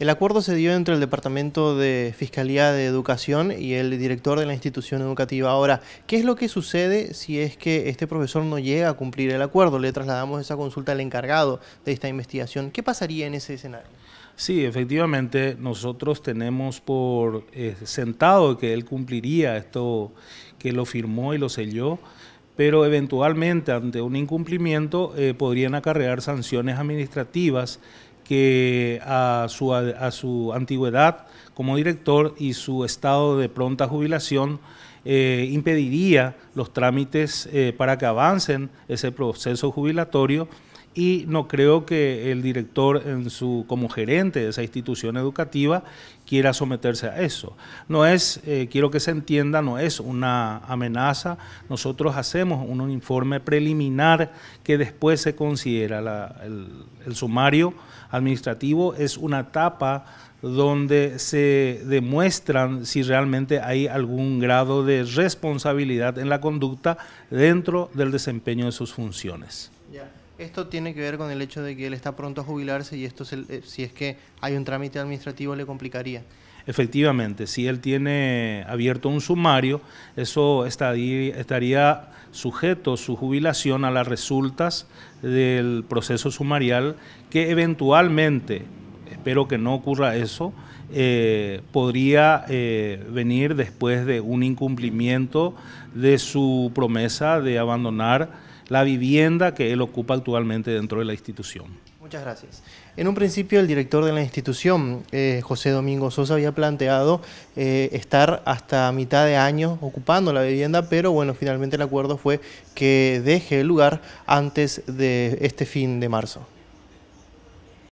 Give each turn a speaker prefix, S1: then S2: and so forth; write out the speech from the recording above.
S1: El acuerdo se dio entre el Departamento de Fiscalía de Educación y el director de la institución educativa. Ahora, ¿qué es lo que sucede si es que este profesor no llega a cumplir el acuerdo? Le trasladamos esa consulta al encargado de esta investigación. ¿Qué pasaría en ese escenario?
S2: Sí, efectivamente, nosotros tenemos por eh, sentado que él cumpliría esto, que lo firmó y lo selló pero eventualmente ante un incumplimiento eh, podrían acarrear sanciones administrativas que a su, antigüedad como director y su estado de pronta jubilación eh, impediría los trámites eh, para que avancen ese proceso jubilatorio y no creo que el director en su como gerente de esa institución educativa quiera someterse a eso. No es, eh, quiero que se entienda, no es una amenaza. Nosotros hacemos un, informe preliminar que después se considera el sumario administrativo. Es una etapa donde se demuestran si realmente hay algún grado de responsabilidad en la conducta dentro del desempeño de sus funciones.
S1: Esto tiene que ver con el hecho de que él está pronto a jubilarse y esto, eh, si es que hay un trámite administrativo, le complicaría.
S2: Efectivamente, si él tiene abierto un sumario, eso estaría, sujeto su jubilación a las resultas del proceso sumarial que eventualmente, espero que no ocurra eso, eh, podría eh, venir después de un incumplimiento de su promesa de abandonar la vivienda que él ocupa actualmente dentro de la institución.
S1: Muchas gracias. En un principio el director de la institución, eh, José Domingo Sosa, había planteado eh, estar hasta mitad de año ocupando la vivienda, pero bueno, finalmente el acuerdo fue que deje el lugar antes de este fin de marzo.